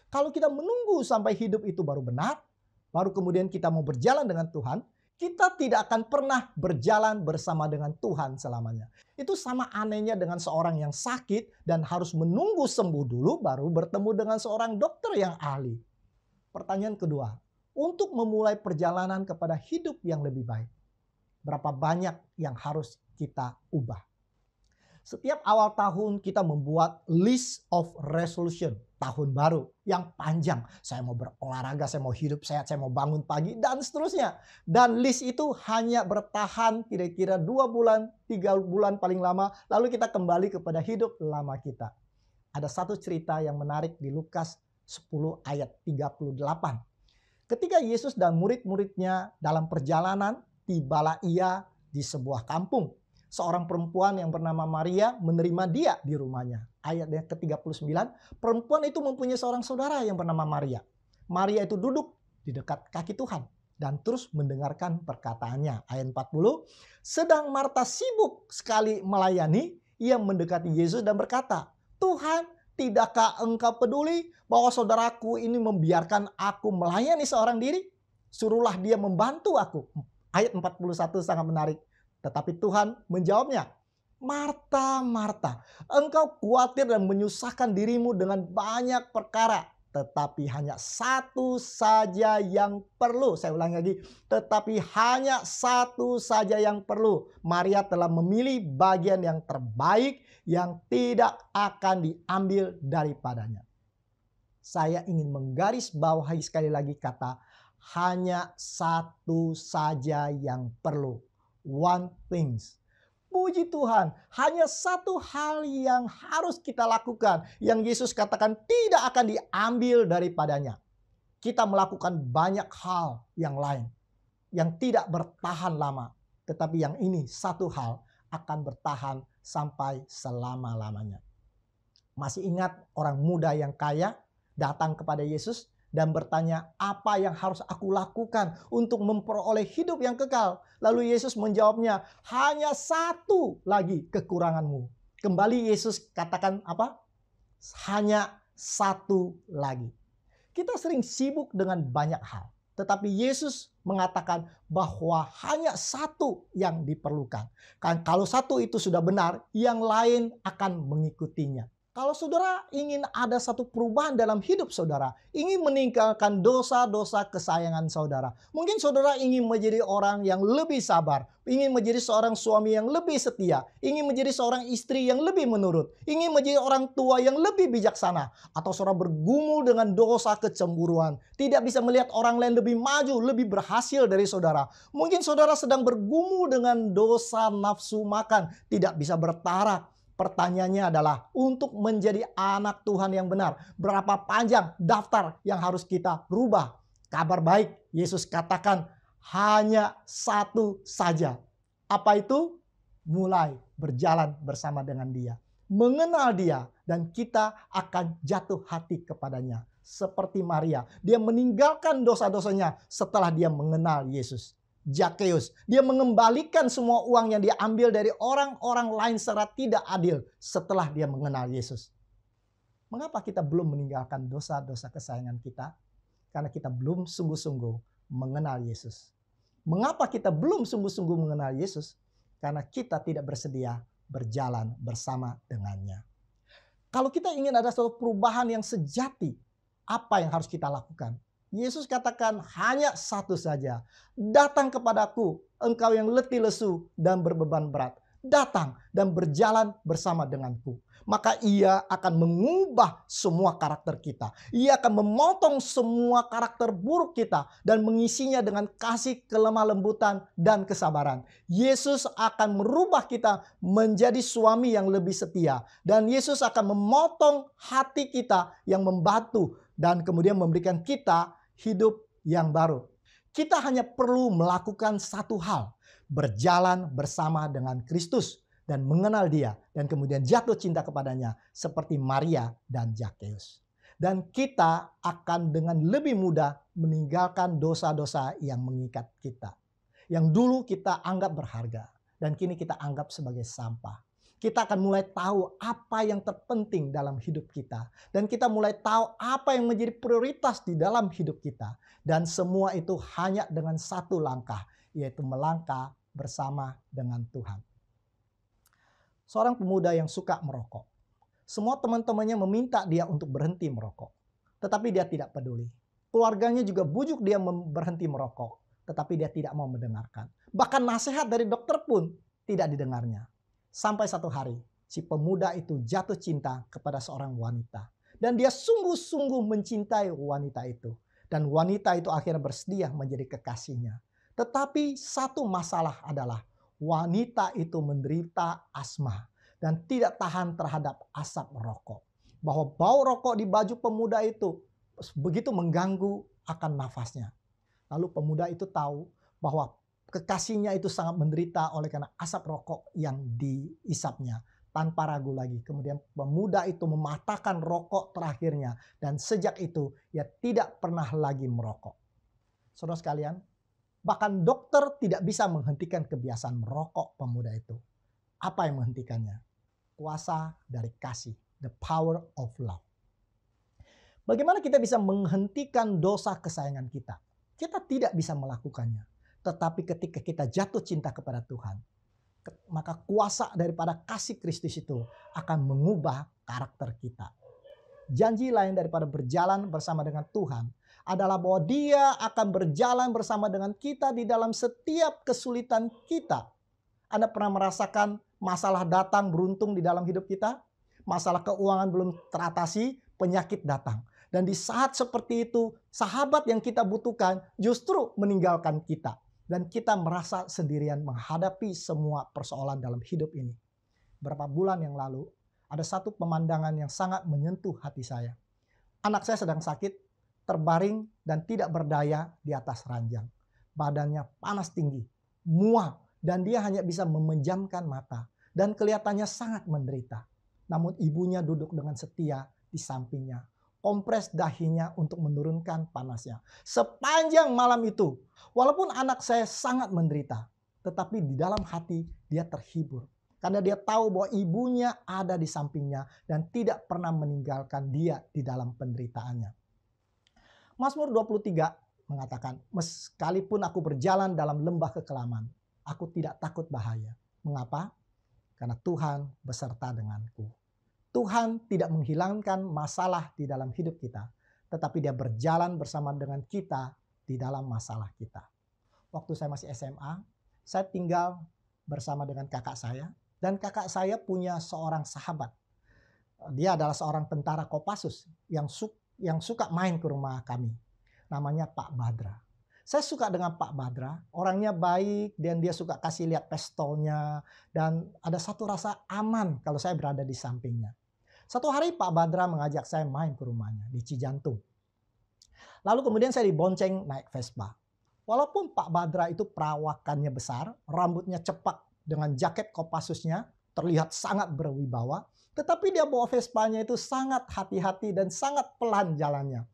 F: Kalau kita menunggu sampai hidup itu baru benar, baru kemudian kita mau berjalan dengan Tuhan, kita tidak akan pernah berjalan bersama dengan Tuhan selamanya. Itu sama anehnya dengan seorang yang sakit dan harus menunggu sembuh dulu baru bertemu dengan seorang dokter yang ahli. Pertanyaan kedua, untuk memulai perjalanan kepada hidup yang lebih baik, berapa banyak yang harus kita ubah? Setiap awal tahun kita membuat list of resolution tahun baru yang panjang. Saya mau berolahraga, saya mau hidup sehat, saya mau bangun pagi, dan seterusnya. Dan list itu hanya bertahan kira-kira dua bulan, tiga bulan paling lama. Lalu kita kembali kepada hidup lama kita. Ada satu cerita yang menarik di Lukas 10 ayat 38. Ketika Yesus dan murid-muridnya dalam perjalanan, tibalah ia di sebuah kampung seorang perempuan yang bernama Maria menerima dia di rumahnya. Ayat yang ke-39, perempuan itu mempunyai seorang saudara yang bernama Maria. Maria itu duduk di dekat kaki Tuhan dan terus mendengarkan perkataannya. Ayat 40, sedang Marta sibuk sekali melayani, ia mendekati Yesus dan berkata, Tuhan, tidakkah engkau peduli bahwa saudaraku ini membiarkan aku melayani seorang diri? Suruhlah dia membantu aku. Ayat 41 sangat menarik. Tetapi Tuhan menjawabnya, Marta, Marta, engkau khawatir dan menyusahkan dirimu dengan banyak perkara. Tetapi hanya satu saja yang perlu. Saya ulangi lagi. Tetapi hanya satu saja yang perlu. Maria telah memilih bagian yang terbaik yang tidak akan diambil daripadanya. Saya ingin menggaris bawahi sekali lagi kata hanya satu saja yang perlu one things. Puji Tuhan, hanya satu hal yang harus kita lakukan yang Yesus katakan tidak akan diambil daripadanya. Kita melakukan banyak hal yang lain yang tidak bertahan lama, tetapi yang ini satu hal akan bertahan sampai selama-lamanya. Masih ingat orang muda yang kaya datang kepada Yesus dan bertanya, "Apa yang harus aku lakukan untuk memperoleh hidup yang kekal?" Lalu Yesus menjawabnya, "Hanya satu lagi kekuranganmu." Kembali Yesus katakan apa? Hanya satu lagi. Kita sering sibuk dengan banyak hal, tetapi Yesus mengatakan bahwa hanya satu yang diperlukan. Kan kalau satu itu sudah benar, yang lain akan mengikutinya. Kalau saudara ingin ada satu perubahan dalam hidup saudara, ingin meninggalkan dosa-dosa kesayangan saudara, mungkin saudara ingin menjadi orang yang lebih sabar, ingin menjadi seorang suami yang lebih setia, ingin menjadi seorang istri yang lebih menurut, ingin menjadi orang tua yang lebih bijaksana, atau saudara bergumul dengan dosa kecemburuan, tidak bisa melihat orang lain lebih maju, lebih berhasil dari saudara. Mungkin saudara sedang bergumul dengan dosa nafsu makan, tidak bisa bertarak Pertanyaannya adalah untuk menjadi anak Tuhan yang benar, berapa panjang daftar yang harus kita rubah? Kabar baik, Yesus katakan hanya satu saja. Apa itu? Mulai berjalan bersama dengan dia. Mengenal dia dan kita akan jatuh hati kepadanya. Seperti Maria, dia meninggalkan dosa-dosanya setelah dia mengenal Yesus. Jakeus Dia mengembalikan semua uang yang dia ambil dari orang-orang lain secara tidak adil setelah dia mengenal Yesus. Mengapa kita belum meninggalkan dosa-dosa kesayangan kita? Karena kita belum sungguh-sungguh mengenal Yesus. Mengapa kita belum sungguh-sungguh mengenal Yesus? Karena kita tidak bersedia berjalan bersama dengannya. Kalau kita ingin ada suatu perubahan yang sejati, apa yang harus kita lakukan? Yesus katakan hanya satu saja. Datang kepadaku engkau yang letih lesu dan berbeban berat. Datang dan berjalan bersama denganku. Maka ia akan mengubah semua karakter kita. Ia akan memotong semua karakter buruk kita. Dan mengisinya dengan kasih kelemah lembutan dan kesabaran. Yesus akan merubah kita menjadi suami yang lebih setia. Dan Yesus akan memotong hati kita yang membatu dan kemudian memberikan kita hidup yang baru. Kita hanya perlu melakukan satu hal, berjalan bersama dengan Kristus dan mengenal Dia dan kemudian jatuh cinta kepadanya seperti Maria dan Jakeus. Dan kita akan dengan lebih mudah meninggalkan dosa-dosa yang mengikat kita. Yang dulu kita anggap berharga dan kini kita anggap sebagai sampah kita akan mulai tahu apa yang terpenting dalam hidup kita. Dan kita mulai tahu apa yang menjadi prioritas di dalam hidup kita. Dan semua itu hanya dengan satu langkah, yaitu melangkah bersama dengan Tuhan. Seorang pemuda yang suka merokok. Semua teman-temannya meminta dia untuk berhenti merokok. Tetapi dia tidak peduli. Keluarganya juga bujuk dia berhenti merokok. Tetapi dia tidak mau mendengarkan. Bahkan nasihat dari dokter pun tidak didengarnya. Sampai satu hari, si pemuda itu jatuh cinta kepada seorang wanita. Dan dia sungguh-sungguh mencintai wanita itu. Dan wanita itu akhirnya bersedia menjadi kekasihnya. Tetapi satu masalah adalah wanita itu menderita asma dan tidak tahan terhadap asap rokok. Bahwa bau rokok di baju pemuda itu begitu mengganggu akan nafasnya. Lalu pemuda itu tahu bahwa kekasihnya itu sangat menderita oleh karena asap rokok yang diisapnya tanpa ragu lagi. Kemudian pemuda itu mematahkan rokok terakhirnya dan sejak itu ia tidak pernah lagi merokok. Saudara sekalian, bahkan dokter tidak bisa menghentikan kebiasaan merokok pemuda itu. Apa yang menghentikannya? Kuasa dari kasih, the power of love. Bagaimana kita bisa menghentikan dosa kesayangan kita? Kita tidak bisa melakukannya tetapi ketika kita jatuh cinta kepada Tuhan, maka kuasa daripada kasih Kristus itu akan mengubah karakter kita. Janji lain daripada berjalan bersama dengan Tuhan adalah bahwa Dia akan berjalan bersama dengan kita di dalam setiap kesulitan kita. Anda pernah merasakan masalah datang beruntung di dalam hidup kita? Masalah keuangan belum teratasi, penyakit datang. Dan di saat seperti itu, sahabat yang kita butuhkan justru meninggalkan kita dan kita merasa sendirian menghadapi semua persoalan dalam hidup ini. Berapa bulan yang lalu, ada satu pemandangan yang sangat menyentuh hati saya. Anak saya sedang sakit, terbaring, dan tidak berdaya di atas ranjang. Badannya panas tinggi, mual, dan dia hanya bisa memejamkan mata. Dan kelihatannya sangat menderita. Namun ibunya duduk dengan setia di sampingnya kompres dahinya untuk menurunkan panasnya. Sepanjang malam itu, walaupun anak saya sangat menderita, tetapi di dalam hati dia terhibur. Karena dia tahu bahwa ibunya ada di sampingnya dan tidak pernah meninggalkan dia di dalam penderitaannya. Mazmur 23 mengatakan, meskipun aku berjalan dalam lembah kekelaman, aku tidak takut bahaya. Mengapa? Karena Tuhan beserta denganku Tuhan tidak menghilangkan masalah di dalam hidup kita, tetapi dia berjalan bersama dengan kita di dalam masalah kita. Waktu saya masih SMA, saya tinggal bersama dengan kakak saya dan kakak saya punya seorang sahabat. Dia adalah seorang tentara Kopassus yang su yang suka main ke rumah kami. Namanya Pak Badra. Saya suka dengan Pak Badra, orangnya baik dan dia suka kasih lihat pestolnya dan ada satu rasa aman kalau saya berada di sampingnya. Satu hari Pak Badra mengajak saya main ke rumahnya di Cijantung. Lalu kemudian saya dibonceng naik Vespa. Walaupun Pak Badra itu perawakannya besar, rambutnya cepat dengan jaket kopasusnya terlihat sangat berwibawa, tetapi dia bawa Vespanya itu sangat hati-hati dan sangat pelan jalannya.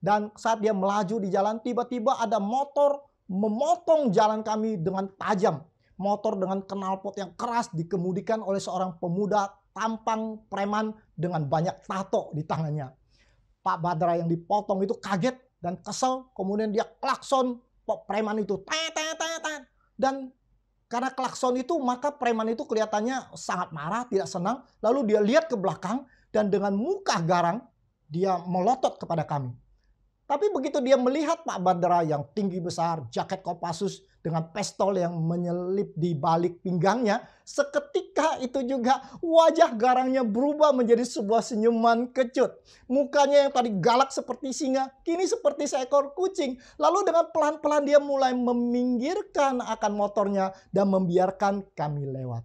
F: Dan saat dia melaju di jalan, tiba-tiba ada motor memotong jalan kami dengan tajam. Motor dengan knalpot yang keras dikemudikan oleh seorang pemuda tampang preman dengan banyak tato di tangannya. Pak Badra yang dipotong itu kaget dan kesel, kemudian dia klakson preman itu. Dan karena klakson itu maka preman itu kelihatannya sangat marah, tidak senang. Lalu dia lihat ke belakang dan dengan muka garang dia melotot kepada kami. Tapi begitu dia melihat Pak Badra yang tinggi besar, jaket kopasus dengan pistol yang menyelip di balik pinggangnya, seketika itu juga wajah garangnya berubah menjadi sebuah senyuman kecut. Mukanya yang tadi galak seperti singa, kini seperti seekor kucing. Lalu dengan pelan-pelan dia mulai meminggirkan akan motornya dan membiarkan kami lewat.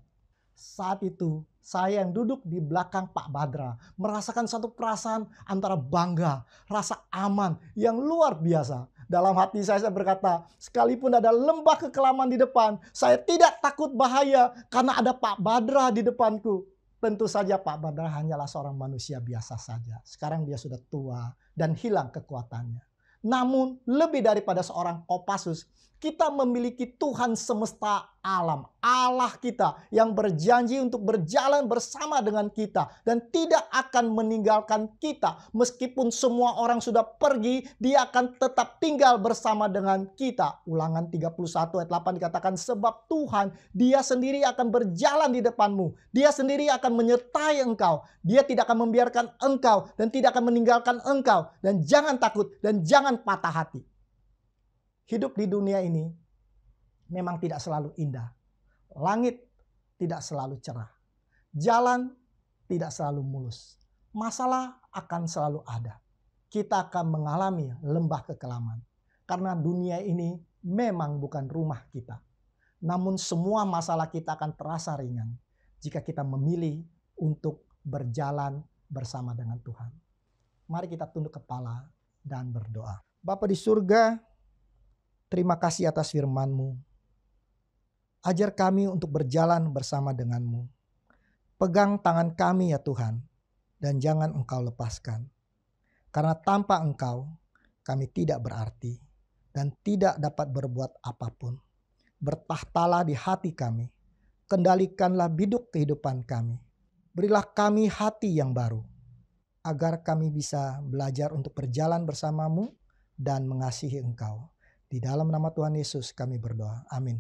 F: Saat itu saya yang duduk di belakang Pak Badra merasakan satu perasaan antara bangga, rasa aman yang luar biasa. Dalam hati saya, saya berkata, sekalipun ada lembah kekelaman di depan, saya tidak takut bahaya karena ada Pak Badra di depanku. Tentu saja Pak Badra hanyalah seorang manusia biasa saja. Sekarang dia sudah tua dan hilang kekuatannya. Namun lebih daripada seorang Kopassus, kita memiliki Tuhan semesta alam, Allah kita yang berjanji untuk berjalan bersama dengan kita dan tidak akan meninggalkan kita. Meskipun semua orang sudah pergi, dia akan tetap tinggal bersama dengan kita. Ulangan 31 ayat 8 dikatakan sebab Tuhan dia sendiri akan berjalan di depanmu. Dia sendiri akan menyertai engkau. Dia tidak akan membiarkan engkau dan tidak akan meninggalkan engkau dan jangan takut dan jangan patah hati hidup di dunia ini memang tidak selalu indah. Langit tidak selalu cerah. Jalan tidak selalu mulus. Masalah akan selalu ada. Kita akan mengalami lembah kekelaman. Karena dunia ini memang bukan rumah kita. Namun semua masalah kita akan terasa ringan jika kita memilih untuk berjalan bersama dengan Tuhan. Mari kita tunduk kepala dan berdoa. Bapa di surga, Terima kasih atas firman-Mu. Ajar kami untuk berjalan bersama dengan-Mu. Pegang tangan kami ya Tuhan, dan jangan Engkau lepaskan. Karena tanpa Engkau, kami tidak berarti dan tidak dapat berbuat apapun. Bertahtalah di hati kami, kendalikanlah biduk kehidupan kami. Berilah kami hati yang baru, agar kami bisa belajar untuk berjalan bersamamu dan mengasihi Engkau. Di dalam nama Tuhan Yesus kami berdoa. Amin.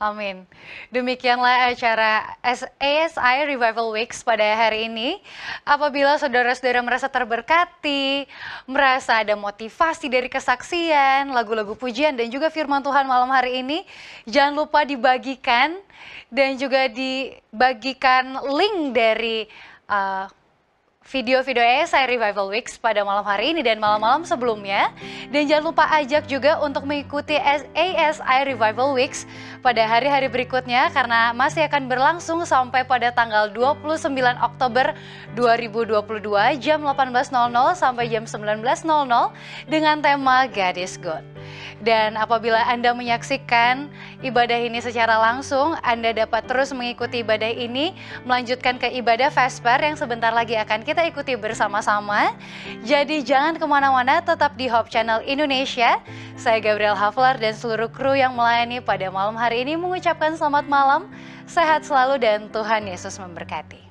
A: Amin. Demikianlah acara ASI Revival Weeks pada hari ini. Apabila saudara-saudara merasa terberkati, merasa ada motivasi dari kesaksian, lagu-lagu pujian, dan juga firman Tuhan malam hari ini, jangan lupa dibagikan dan juga dibagikan link dari uh, video-video ESI Revival Weeks pada malam hari ini dan malam-malam sebelumnya. Dan jangan lupa ajak juga untuk mengikuti ASI Revival Weeks pada hari-hari berikutnya karena masih akan berlangsung sampai pada tanggal 29 Oktober 2022 jam 18.00 sampai jam 19.00 dengan tema Gadis Good. Dan apabila Anda menyaksikan ibadah ini secara langsung, Anda dapat terus mengikuti ibadah ini, melanjutkan ke ibadah Vesper yang sebentar lagi akan kita ikuti bersama-sama. Jadi jangan kemana-mana, tetap di Hope Channel Indonesia. Saya Gabriel Hafler dan seluruh kru yang melayani pada malam hari ini mengucapkan selamat malam, sehat selalu dan Tuhan Yesus memberkati.